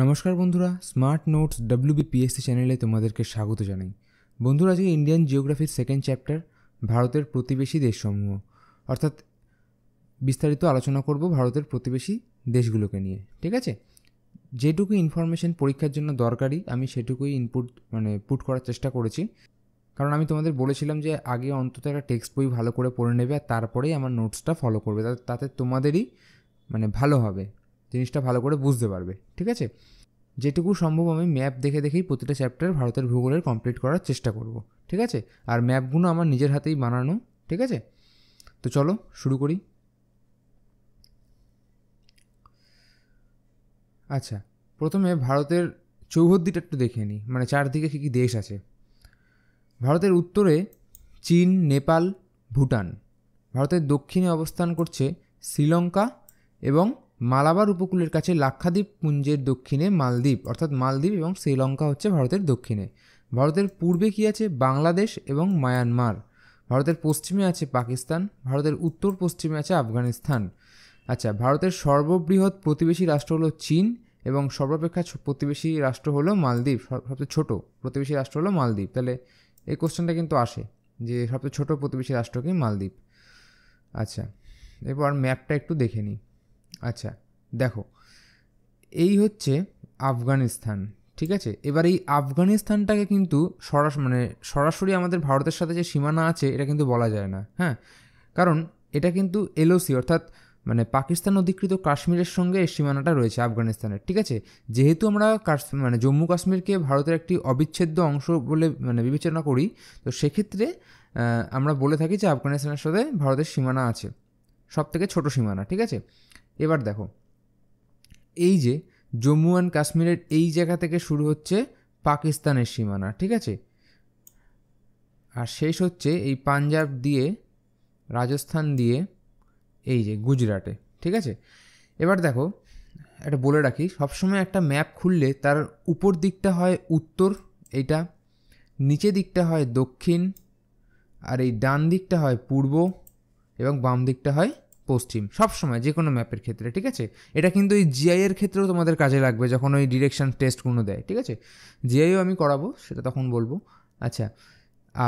নমস্কার বন্ধুরা smart notes WBPSC চ্যানেলে তোমাদেরকে স্বাগত জানাই বন্ধুরা আজকে ইন্ডিয়ান জিওগ্রাফির সেকেন্ড চ্যাপ্টার ভারতের প্রতিবেশী দেশসমূহ অর্থাৎ বিস্তারিত আলোচনা করব ভারতের প্রতিবেশী দেশগুলোকে নিয়ে ঠিক আছে যেটুকু ইনফরমেশন পরীক্ষার জন্য দরকারি আমি সেটুকুই ইনপুট মানে পুট করার চেষ্টা করেছি কারণ আমি তোমাদের বলেছিলাম যে আগে অন্তত একটা টেক্সট বই ভালো করে পড়ে নেবে আর তারপরেই আমার নোটসটা ফলো করবে তাতে তোমাদেরই মানে ভালো হবে জিনিসটা ভালো করে বুঝতে পারবে ঠিক আছে যেটুকু সম্ভব আমি ম্যাপ দেখে দেখেই প্রতিটা চ্যাপ্টার ভারতের ভূগোলের কমপ্লিট করার চেষ্টা করব ঠিক আছে আর ম্যাপগুলো আমার নিজের হাতেই বানানো ঠিক আছে তো চলো শুরু করি আচ্ছা প্রথমে ভারতের চৌহদ্দিটা একটু দেখে নিই মানে চারদিকে কী কী দেশ আছে ভারতের উত্তরে চীন নেপাল ভুটান ভারতের দক্ষিণে অবস্থান করছে শ্রীলঙ্কা এবং মালাবার উপকূলের কাছে লাক্ষাদ্বীপ পুঞ্জের দক্ষিণে মালদ্বীপ অর্থাৎ মালদ্বীপ এবং শ্রীলঙ্কা হচ্ছে ভারতের দক্ষিণে ভারতের পূর্বে কি আছে বাংলাদেশ এবং মায়ানমার ভারতের পশ্চিমে আছে পাকিস্তান ভারতের উত্তর পশ্চিমে আছে আফগানিস্তান আচ্ছা ভারতের সর্ববৃহৎ প্রতিবেশী রাষ্ট্র হলো চীন এবং সর্বাপেক্ষা প্রতিবেশী রাষ্ট্র হলো মালদ্বীপ সবচেয়ে ছোট প্রতিবেশী রাষ্ট্র হলো মালদ্বীপ তাহলে এই কোশ্চেনটা কিন্তু আসে যে সবচেয়ে ছোট প্রতিবেশী রাষ্ট্র কি মালদ্বীপ আচ্ছা এরপর ম্যাপটা একটু দেখে নিই আচ্ছা দেখো এই হচ্ছে আফগানিস্তান ঠিক আছে এবার এই আফগানিস্তানটাকে কিন্তু সরাস মানে সরাসরি আমাদের ভারতের সাথে যে সীমানা আছে এটা কিন্তু বলা যায় না হ্যাঁ কারণ এটা কিন্তু এলওসি অর্থাৎ মানে পাকিস্তান অধিকৃত কাশ্মীরের সঙ্গে এই সীমানাটা রয়েছে আফগানিস্তানের ঠিক আছে যেহেতু আমরা মানে জম্মু কাশ্মীরকে ভারতের একটি অবিচ্ছেদ্য অংশ বলে মানে বিবেচনা করি তো সেক্ষেত্রে আমরা বলে থাকি যে আফগানিস্তানের সাথে ভারতের সীমানা আছে সব থেকে ছোটো সীমানা ঠিক আছে এবার দেখো এই যে জম্মু অ্যান্ড কাশ্মীরের এই জায়গা থেকে শুরু হচ্ছে পাকিস্তানের সীমানা ঠিক আছে আর শেষ হচ্ছে এই পাঞ্জাব দিয়ে রাজস্থান দিয়ে এই যে গুজরাটে ঠিক আছে এবার দেখো এটা বলে রাখি সবসময় একটা ম্যাপ খুললে তার উপর দিকটা হয় উত্তর এইটা নিচে দিকটা হয় দক্ষিণ আর এই ডান দিকটা হয় পূর্ব এবং বাম দিকটা হয় পশ্চিম সব সময় যে কোনো ম্যাপের ক্ষেত্রে ঠিক আছে এটা কিন্তু এই জিআইয়ের ক্ষেত্রেও তোমাদের কাজে লাগবে যখন ওই ডিরেকশান টেস্টগুলো দেয় ঠিক আছে জিআইও আমি করাবো সেটা তখন বলবো আচ্ছা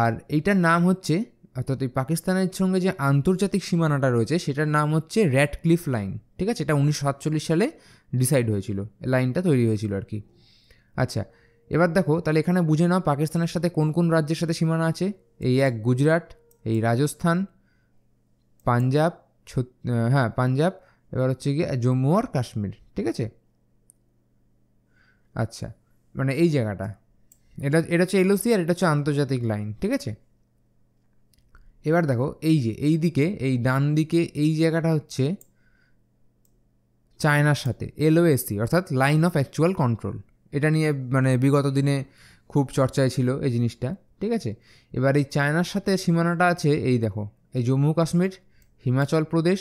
আর এইটার নাম হচ্ছে অর্থাৎ এই পাকিস্তানের সঙ্গে যে আন্তর্জাতিক সীমানাটা রয়েছে সেটার নাম হচ্ছে র্যাডক্লিফ লাইন ঠিক আছে এটা উনিশশো সাতচল্লিশ সালে ডিসাইড হয়েছিল লাইনটা তৈরি হয়েছিল আর কি আচ্ছা এবার দেখো তাহলে এখানে বুঝে নাও পাকিস্তানের সাথে কোন কোন রাজ্যের সাথে সীমানা আছে এই এক গুজরাট এই রাজস্থান পাঞ্জাব হ্যাঁ পাঞ্জাব এবার হচ্ছে গিয়ে জম্মু আর কাশ্মীর ঠিক আছে আচ্ছা মানে এই জায়গাটা এটা এটা হচ্ছে এলওসি আর এটা হচ্ছে আন্তর্জাতিক লাইন ঠিক আছে এবার দেখো এই যে এই দিকে এই ডান দিকে এই জায়গাটা হচ্ছে চায়নার সাথে এলওএসি অর্থাৎ লাইন অফ অ্যাকচুয়াল কন্ট্রোল এটা নিয়ে মানে বিগত দিনে খুব চর্চায় ছিল এই জিনিসটা ঠিক আছে এবার এই চায়নার সাথে সীমানাটা আছে এই দেখো এই জম্মু কাশ্মীর হিমাচল প্রদেশ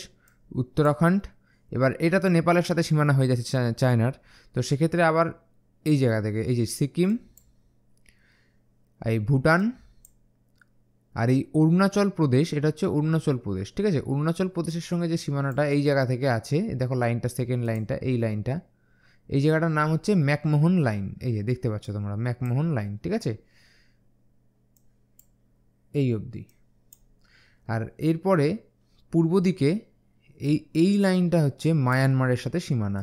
উত্তরাখণ্ড এবার এটা তো নেপালের সাথে সীমানা হয়ে যাচ্ছে চায়নার তো সেক্ষেত্রে আবার এই জায়গা থেকে এই যে সিকিম এই ভুটান আর এই অরুণাচল প্রদেশ এটা হচ্ছে অরুণাচল প্রদেশ ঠিক আছে অরুণাচল প্রদেশের সঙ্গে যে সীমানাটা এই জায়গা থেকে আছে দেখো লাইনটা সেকেন্ড লাইনটা এই লাইনটা এই জায়গাটার নাম হচ্ছে ম্যাকমোহন লাইন এই যে দেখতে পাচ্ছ তোমরা ম্যাকমোহন লাইন ঠিক আছে এই অবধি আর এরপরে পূর্ব দিকে এই এই লাইনটা হচ্ছে মায়ানমারের সাথে সীমানা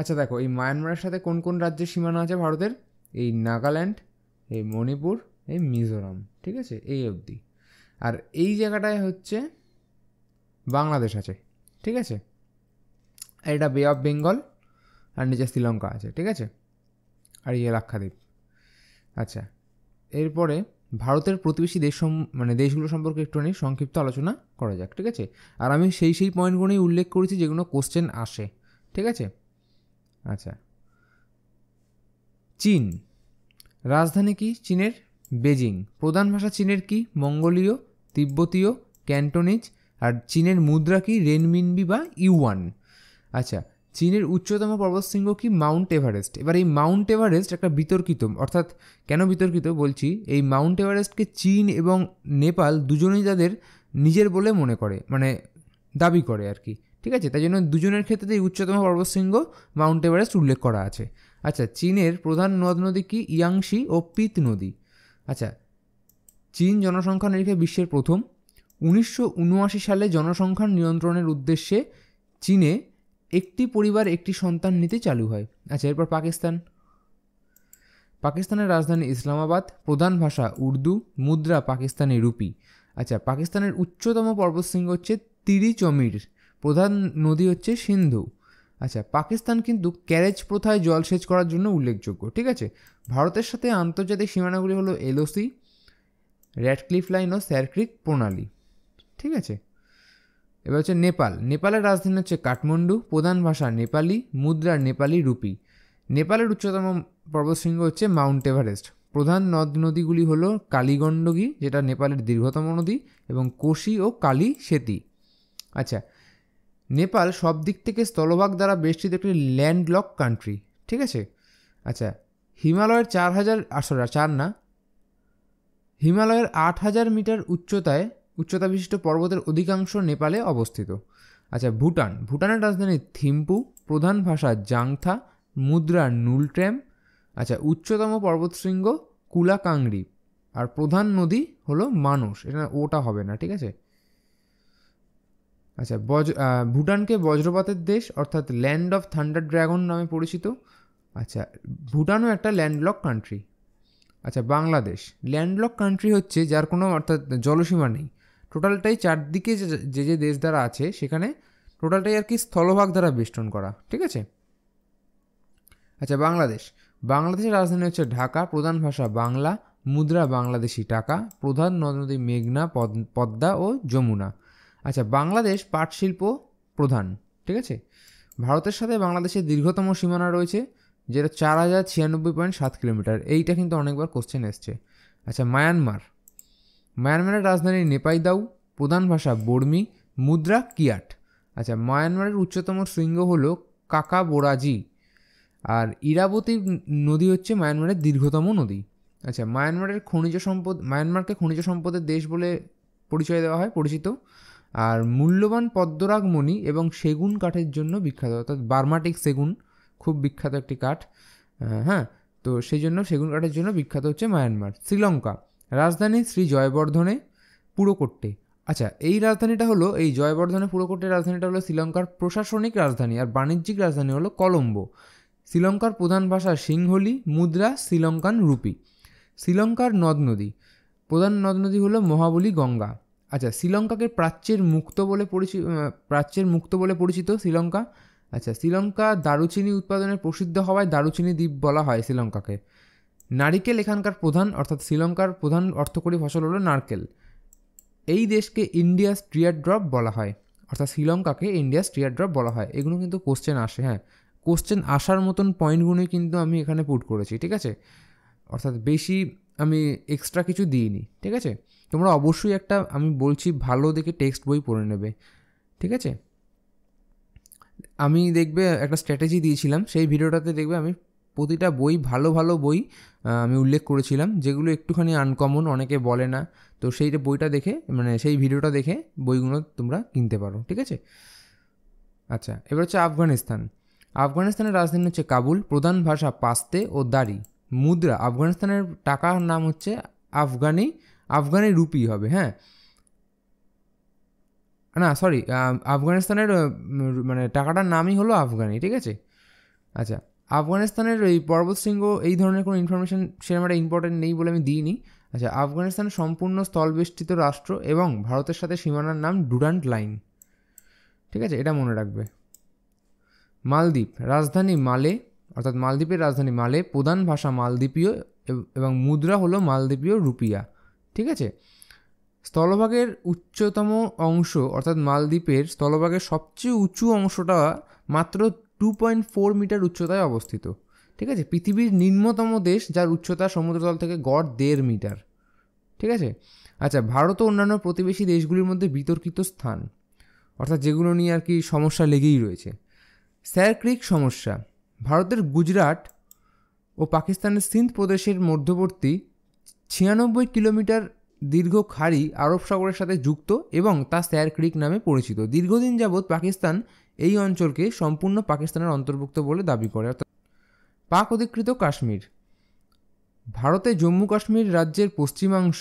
আচ্ছা দেখো এই মায়ানমারের সাথে কোন কোন রাজ্যের সীমানা আছে ভারতের এই নাগাল্যান্ড এই মণিপুর এই মিজোরাম ঠিক আছে এই অবধি আর এই জায়গাটায় হচ্ছে বাংলাদেশ আছে ঠিক আছে আর এটা বে অফ বেঙ্গল আর নিচে শ্রীলঙ্কা আছে ঠিক আছে আর ইয়ে লাক্ষাদ্বীপ আচ্ছা এরপরে ভারতের প্রতিবেশী দেশ মানে দেশগুলো সম্পর্কে একটুখানি সংক্ষিপ্ত আলোচনা করা যাক ঠিক আছে আর আমি সেই সেই পয়েন্টগুলোই উল্লেখ করেছি যেগুলো কোশ্চেন আসে ঠিক আছে আচ্ছা চীন রাজধানী কি চীনের বেজিং প্রধান ভাষা চীনের কি মঙ্গোলীয় তিব্বতীয় ক্যান্টোনিজ আর চীনের মুদ্রা কি রেনমিনবি বা ইউয়ান আচ্ছা চীনের উচ্চতম পর্বতশৃঙ্গ কি মাউন্ট এভারেস্ট এবার এই মাউন্ট এভারেস্ট একটা বিতর্কিত অর্থাৎ কেন বিতর্কিত বলছি এই মাউন্ট এভারেস্টকে চীন এবং নেপাল দুজনেই তাদের নিজের বলে মনে করে মানে দাবি করে আর কি ঠিক আছে তাই জন্য দুজনের ক্ষেত্রে এই উচ্চতম পর্বতশৃঙ্গ মাউন্ট এভারেস্ট উল্লেখ করা আছে আচ্ছা চীনের প্রধান নদ নদী কি ইয়াংশি ও পিত নদী আচ্ছা চীন জনসংখ্যা নিরিখে বিশ্বের প্রথম উনিশশো সালে জনসংখ্যার নিয়ন্ত্রণের উদ্দেশ্যে চীনে একটি পরিবার একটি সন্তান নিতে চালু হয় আচ্ছা এরপর পাকিস্তান পাকিস্তানের রাজধানী ইসলামাবাদ প্রধান ভাষা উর্দু মুদ্রা পাকিস্তানি রুপি আচ্ছা পাকিস্তানের উচ্চতম পর্বতশৃঙ্গ হচ্ছে তিরিচমির প্রধান নদী হচ্ছে সিন্ধু আচ্ছা পাকিস্তান কিন্তু ক্যারেজ প্রথায় জলসেচ করার জন্য উল্লেখযোগ্য ঠিক আছে ভারতের সাথে আন্তর্জাতিক সীমানাগুলি হলো এলওসি র্যাডক্লিফ লাইন ও স্যারক্রিক প্রণালী ঠিক আছে এবার হচ্ছে নেপাল নেপালের রাজধানী হচ্ছে কাঠমান্ডু প্রধান ভাষা নেপালি মুদ্রা নেপালি রুপি নেপালের উচ্চতম পর্বতশৃঙ্গ হচ্ছে মাউন্ট এভারেস্ট প্রধান নদ নদীগুলি হল কালীগণ্ডকী যেটা নেপালের দীর্ঘতম নদী এবং কোশি ও কালী সেতী আচ্ছা নেপাল সব দিক থেকে স্থলভাগ দ্বারা বেষ্টিত একটি ল্যান্ডলক কান্ট্রি ঠিক আছে আচ্ছা হিমালয়ের চার হাজার আসরা চার না হিমালয়ের আট হাজার মিটার উচ্চতায় উচ্চতা বিশিষ্ট পর্বতের অধিকাংশ নেপালে অবস্থিত আচ্ছা ভুটান ভুটানের রাজধানী থিম্পু প্রধান ভাষা জাংথা মুদ্রা নুলট্রেম আচ্ছা উচ্চতম পর্বতশৃঙ্গ কুলাকাংরি আর প্রধান নদী হলো মানুষ এটা ওটা হবে না ঠিক আছে আচ্ছা বজ ভুটানকে বজ্রপাতের দেশ অর্থাৎ ল্যান্ড অফ থান্ডার ড্রাগন নামে পরিচিত আচ্ছা ভুটানও একটা ল্যান্ডলক কান্ট্রি আচ্ছা বাংলাদেশ ল্যান্ডলক কান্ট্রি হচ্ছে যার কোনো অর্থাৎ জলসীমা নেই টোটালটাই চারদিকে যে যে দেশ দ্বারা আছে সেখানে টোটালটাই আর কি স্থলভাগ দ্বারা বেষ্টন করা ঠিক আছে আচ্ছা বাংলাদেশ বাংলাদেশের রাজধানী হচ্ছে ঢাকা প্রধান ভাষা বাংলা মুদ্রা বাংলাদেশি টাকা প্রধান নদী মেঘনা পদ্মা ও যমুনা আচ্ছা বাংলাদেশ পাট শিল্প প্রধান ঠিক আছে ভারতের সাথে বাংলাদেশের দীর্ঘতম সীমানা রয়েছে যেটা চার হাজার ছিয়ানব্বই পয়েন্ট সাত কিলোমিটার এইটা কিন্তু অনেকবার কোশ্চেন এসছে আচ্ছা মায়ানমার মায়ানমারের রাজধানী নেপাই দাউ প্রধান ভাষা বর্মি মুদ্রা কিয়াট আচ্ছা মায়ানমারের উচ্চতম শৃঙ্গ হলো বোরাজি আর ইরাবতী নদী হচ্ছে মায়ানমারের দীর্ঘতম নদী আচ্ছা মায়ানমারের খনিজ সম্পদ মায়ানমারকে খনিজ সম্পদের দেশ বলে পরিচয় দেওয়া হয় পরিচিত আর মূল্যবান পদ্মরাগমণি এবং সেগুন কাঠের জন্য বিখ্যাত অর্থাৎ বার্মাটিক সেগুন খুব বিখ্যাত একটি কাঠ হ্যাঁ তো সেই জন্য সেগুন কাঠের জন্য বিখ্যাত হচ্ছে মায়ানমার শ্রীলঙ্কা রাজধানী শ্রী জয়বর্ধনে পুরকোট্টে আচ্ছা এই রাজধানীটা হলো এই জয়বর্ধনে পুরকোটের রাজধানীটা হলো শ্রীলঙ্কার প্রশাসনিক রাজধানী আর বাণিজ্যিক রাজধানী হলো কলম্বো শ্রীলঙ্কার প্রধান ভাষা সিংহলি মুদ্রা শ্রীলঙ্কান রুপি শ্রীলঙ্কার নদ নদী প্রধান নদ নদী হলো মহাবলী গঙ্গা আচ্ছা শ্রীলঙ্কাকে প্রাচ্যের মুক্ত বলে পরিচিত প্রাচ্যের মুক্ত বলে পরিচিত শ্রীলঙ্কা আচ্ছা শ্রীলঙ্কা দারুচিনি উৎপাদনে প্রসিদ্ধ হওয়ায় দারুচিনি দ্বীপ বলা হয় শ্রীলঙ্কাকে নারিকেল এখানকার প্রধান অর্থাৎ শ্রীলঙ্কার প্রধান অর্থকরী ফসল হলো নারকেল এই দেশকে ইন্ডিয়া স্টিয়ার ড্রপ বলা হয় অর্থাৎ শ্রীলঙ্কাকে ইন্ডিয়া স্টিয়ার ড্রপ বলা হয় এগুলো কিন্তু কোশ্চেন আসে হ্যাঁ কোশ্চেন আসার মতন পয়েন্টগুলোই কিন্তু আমি এখানে পুট করেছি ঠিক আছে অর্থাৎ বেশি আমি এক্সট্রা কিছু দিইনি ঠিক আছে তোমরা অবশ্যই একটা আমি বলছি ভালো দেখে টেক্সট বই পড়ে নেবে ঠিক আছে আমি দেখবে একটা স্ট্র্যাটেজি দিয়েছিলাম সেই ভিডিওটাতে দেখবে আমি প্রতিটা বই ভালো ভালো বই আমি উল্লেখ করেছিলাম যেগুলো একটুখানি আনকমন অনেকে বলে না তো সেই বইটা দেখে মানে সেই ভিডিওটা দেখে বইগুলো তোমরা কিনতে পারো ঠিক আছে আচ্ছা এবার হচ্ছে আফগানিস্তান আফগানিস্তানের রাজধানী হচ্ছে কাবুল প্রধান ভাষা পাস্তে ও দাড়ি মুদ্রা আফগানিস্তানের টাকার নাম হচ্ছে আফগানি আফগানি রুপি হবে হ্যাঁ না সরি আফগানিস্তানের মানে টাকাটার নামই হলো আফগানি ঠিক আছে আচ্ছা আফগানিস্তানের এই পর্বতশৃঙ্গ এই ধরনের কোনো ইনফরমেশান সেরকম একটা ইম্পর্টেন্ট নেই বলে আমি দিইনি আচ্ছা আফগানিস্তান সম্পূর্ণ স্থলবেষ্টিত রাষ্ট্র এবং ভারতের সাথে সীমানার নাম ডুরান্ট লাইন ঠিক আছে এটা মনে রাখবে মালদ্বীপ রাজধানী মালে অর্থাৎ মালদ্বীপের রাজধানী মালে প্রধান ভাষা মালদ্বীপীয় এবং মুদ্রা হলো মালদ্বীপীয় রুপিয়া ঠিক আছে স্থলভাগের উচ্চতম অংশ অর্থাৎ মালদ্বীপের স্থলভাগের সবচেয়ে উঁচু অংশটা মাত্র টু পয়েন্ট ফোর মিটার উচ্চতায় অবস্থিত ঠিক আছে পৃথিবীর নিম্নতম দেশ যার উচ্চতা সমুদ্রতল থেকে গড় দেড় মিটার ঠিক আছে আচ্ছা ভারত ও অন্যান্য প্রতিবেশী দেশগুলির মধ্যে বিতর্কিত স্থান অর্থাৎ যেগুলো নিয়ে আর কি সমস্যা লেগেই রয়েছে স্যার ক্রিক সমস্যা ভারতের গুজরাট ও পাকিস্তানের সিন্ধ প্রদেশের মধ্যবর্তী ছিয়ানব্বই কিলোমিটার দীর্ঘ খাড়ি আরব সাগরের সাথে যুক্ত এবং তা স্যার ক্রিক নামে পরিচিত দীর্ঘদিন যাবৎ পাকিস্তান এই অঞ্চলকে সম্পূর্ণ পাকিস্তানের অন্তর্ভুক্ত বলে দাবি করে অর্থাৎ পাক অধিকৃত কাশ্মীর ভারতে জম্মু কাশ্মীর রাজ্যের পশ্চিমাংশ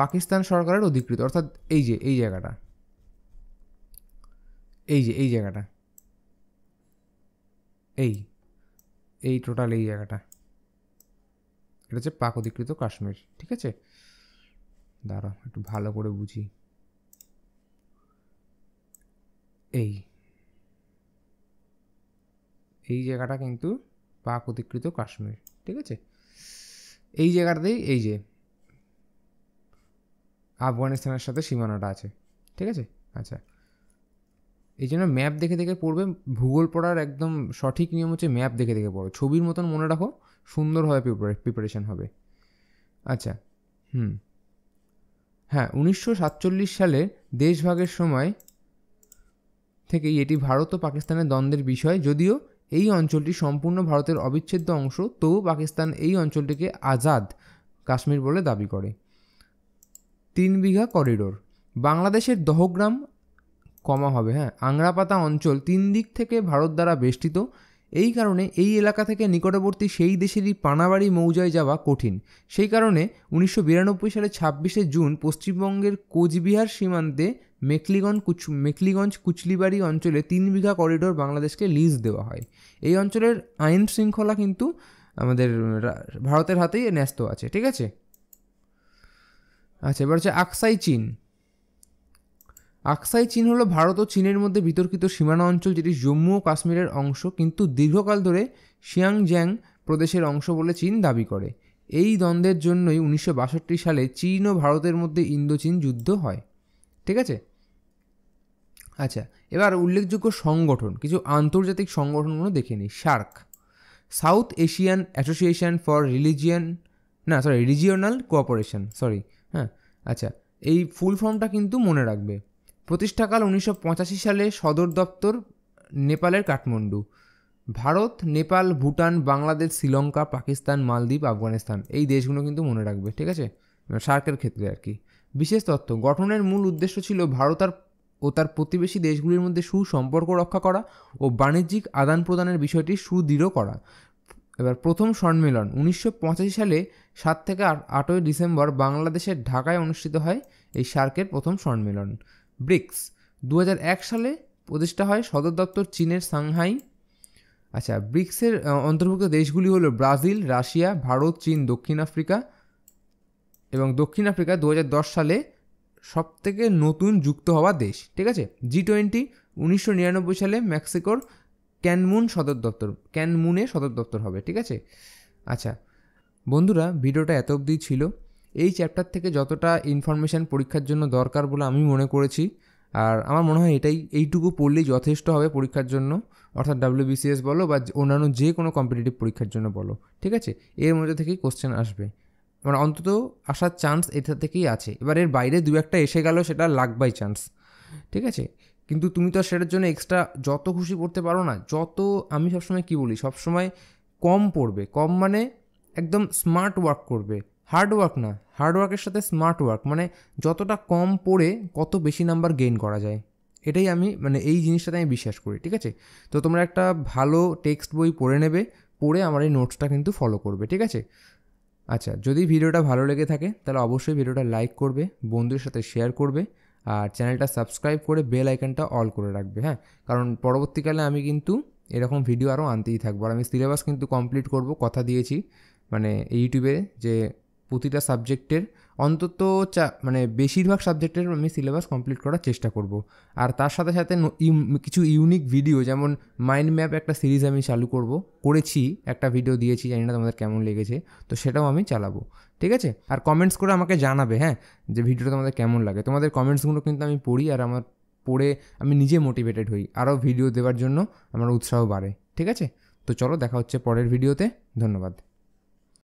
পাকিস্তান সরকারের অধিকৃত অর্থাৎ এই যে এই জায়গাটা এই যে এই জায়গাটা এই এই টোটাল এই জায়গাটা এটা হচ্ছে পাক অধিকৃত কাশ্মীর ঠিক আছে দাঁড়া একটু ভালো করে বুঝি এই এই জায়গাটা কিন্তু পাক অধিকৃত কাশ্মীর ঠিক আছে এই জায়গাটাতেই এই যে আফগানিস্তানের সাথে সীমানাটা আছে ঠিক আছে আচ্ছা এই জন্য ম্যাপ দেখে দেখে পড়বে ভূগোল পড়ার একদম সঠিক নিয়ম হচ্ছে ম্যাপ দেখে দেখে পড়ো ছবির মতন মনে রাখো সুন্দরভাবে প্রিপারেশন হবে আচ্ছা হুম হ্যাঁ উনিশশো সাতচল্লিশ সালে দেশভাগের সময় থেকেই এটি ভারত ও পাকিস্তানের দ্বন্দ্বের বিষয় যদিও এই অঞ্চলটি সম্পূর্ণ ভারতের অবিচ্ছেদ্য অংশ তবু পাকিস্তান এই অঞ্চলটিকে আজাদ কাশ্মীর বলে দাবি করে তিন বিঘা করিডোর বাংলাদেশের দহগ্রাম কমা হবে হ্যাঁ আংরাপাতা অঞ্চল তিন দিক থেকে ভারত দ্বারা বেষ্টিত এই কারণে এই এলাকা থেকে নিকটবর্তী সেই দেশেরই পানাবাড়ি মৌজায় যাওয়া কঠিন সেই কারণে উনিশশো সালে ছাব্বিশে জুন পশ্চিমবঙ্গের কোচবিহার সীমান্তে মেকলিগঞ্জ কুচ মেকলিগঞ্জ কুচলিবাড়ি অঞ্চলে তিন বিঘা করিডোর বাংলাদেশকে লিজ দেওয়া হয় এই অঞ্চলের আইন শৃঙ্খলা কিন্তু আমাদের ভারতের হাতেই ন্যস্ত আছে ঠিক আছে আচ্ছা এবার হচ্ছে আকসাই চীন আকসাই চীন হলো ভারত ও চীনের মধ্যে বিতর্কিত সীমানা অঞ্চল যেটি জম্মু ও কাশ্মীরের অংশ কিন্তু দীর্ঘকাল ধরে শিয়াংজ্যাং প্রদেশের অংশ বলে চীন দাবি করে এই দ্বন্দ্বের জন্যই উনিশশো সালে চীন ও ভারতের মধ্যে ইন্দোচীন যুদ্ধ হয় ঠিক আছে আচ্ছা এবার উল্লেখযোগ্য সংগঠন কিছু আন্তর্জাতিক সংগঠনগুলো দেখে নিই SAARC South Asian association for religion না সরি রিজিওনাল কোঅপারেশন সরি হ্যাঁ আচ্ছা এই ফুল ফর্মটা কিন্তু মনে রাখবে প্রতিষ্ঠাকাল উনিশশো সালে সদর দপ্তর নেপালের কাঠমান্ডু ভারত নেপাল ভুটান বাংলাদেশ শ্রীলঙ্কা পাকিস্তান মালদ্বীপ আফগানিস্তান এই দেশগুলো কিন্তু মনে রাখবে ঠিক আছে সার্কের ক্ষেত্রে আর কি বিশেষ তত্ত্ব গঠনের মূল উদ্দেশ্য ছিল ভারত আর ও তার প্রতিবেশী দেশগুলির মধ্যে সুসম্পর্ক রক্ষা করা ও বাণিজ্যিক আদান প্রদানের বিষয়টি সুদৃঢ় করা এবার প্রথম সম্মেলন উনিশশো সালে সাত থেকে আটই ডিসেম্বর বাংলাদেশের ঢাকায় অনুষ্ঠিত হয় এই সার্কের প্রথম সম্মেলন ব্রিক্স দু সালে প্রতিষ্ঠা হয় সদর দপ্তর চীনের সাংহাই আচ্ছা ব্রিক্সের অন্তর্ভুক্ত দেশগুলি হলো ব্রাজিল রাশিয়া ভারত চীন দক্ষিণ আফ্রিকা এবং দক্ষিণ আফ্রিকা দু সালে সবথেকে নতুন যুক্ত হওয়া দেশ ঠিক আছে জি টোয়েন্টি উনিশশো সালে মেক্সিকোর ক্যানমুন সদর দপ্তর ক্যানমুনে সদর দপ্তর হবে ঠিক আছে আচ্ছা বন্ধুরা ভিডিওটা এত অবধি ছিল এই চ্যাপ্টার থেকে যতটা ইনফরমেশান পরীক্ষার জন্য দরকার বলে আমি মনে করেছি আর আমার মনে হয় এটাই এইটুকু পড়লেই যথেষ্ট হবে পরীক্ষার জন্য অর্থাৎ বিসিএস বলো বা অন্যান্য যে কোনো কম্পিটিটিভ পরীক্ষার জন্য বলো ঠিক আছে এর মধ্যে থেকেই কোশ্চেন আসবে মানে অন্তত আসার চান্স এটা থেকেই আছে এবার এর বাইরে দু একটা এসে গেল সেটা লাগ বাই চান্স ঠিক আছে কিন্তু তুমি তো সেটার জন্য এক্সট্রা যত খুশি পড়তে পারো না যত আমি সবসময় কী বলি সবসময় কম পড়বে কম মানে একদম স্মার্ট ওয়ার্ক করবে হার্ড ওয়ার্ক না হার্ড ওয়ার্কের সাথে স্মার্ট ওয়ার্ক মানে যতটা কম পড়ে কত বেশি নাম্বার গেইন করা যায় এটাই আমি মানে এই জিনিসটাতে আমি বিশ্বাস করি ঠিক আছে তো তোমরা একটা ভালো টেক্সট বই পড়ে নেবে পড়ে আমার এই নোটসটা কিন্তু ফলো করবে ঠিক আছে আচ্ছা যদি ভিডিওটা ভালো লেগে থাকে তাহলে অবশ্যই ভিডিওটা লাইক করবে বন্ধুদের সাথে শেয়ার করবে আর চ্যানেলটা সাবস্ক্রাইব করে বেল আইকনটা অল করে রাখবে হ্যাঁ কারণ পরবর্তীকালে আমি কিন্তু এরকম ভিডিও আরও আনতেই থাকবো আর আমি সিলেবাস কিন্তু কমপ্লিট করব কথা দিয়েছি মানে ইউটিউবে যে প্রতিটা সাবজেক্টের অন্তত চা মানে বেশিরভাগ সাবজেক্টের আমি সিলেবাস কমপ্লিট করার চেষ্টা করব আর তার সাথে সাথে কিছু ইউনিক ভিডিও যেমন মাইন্ড ম্যাপ একটা সিরিজ আমি চালু করব করেছি একটা ভিডিও দিয়েছি জানি না তোমাদের কেমন লেগেছে তো সেটাও আমি চালাবো ঠিক আছে আর কমেন্টস করে আমাকে জানাবে হ্যাঁ যে ভিডিওটা তোমাদের কেমন লাগে তোমাদের কমেন্টসগুলো কিন্তু আমি পড়ি আর আমার পড়ে আমি নিজে মোটিভেটেড হই আরও ভিডিও দেওয়ার জন্য আমার উৎসাহ বাড়ে ঠিক আছে তো চলো দেখা হচ্ছে পরের ভিডিওতে ধন্যবাদ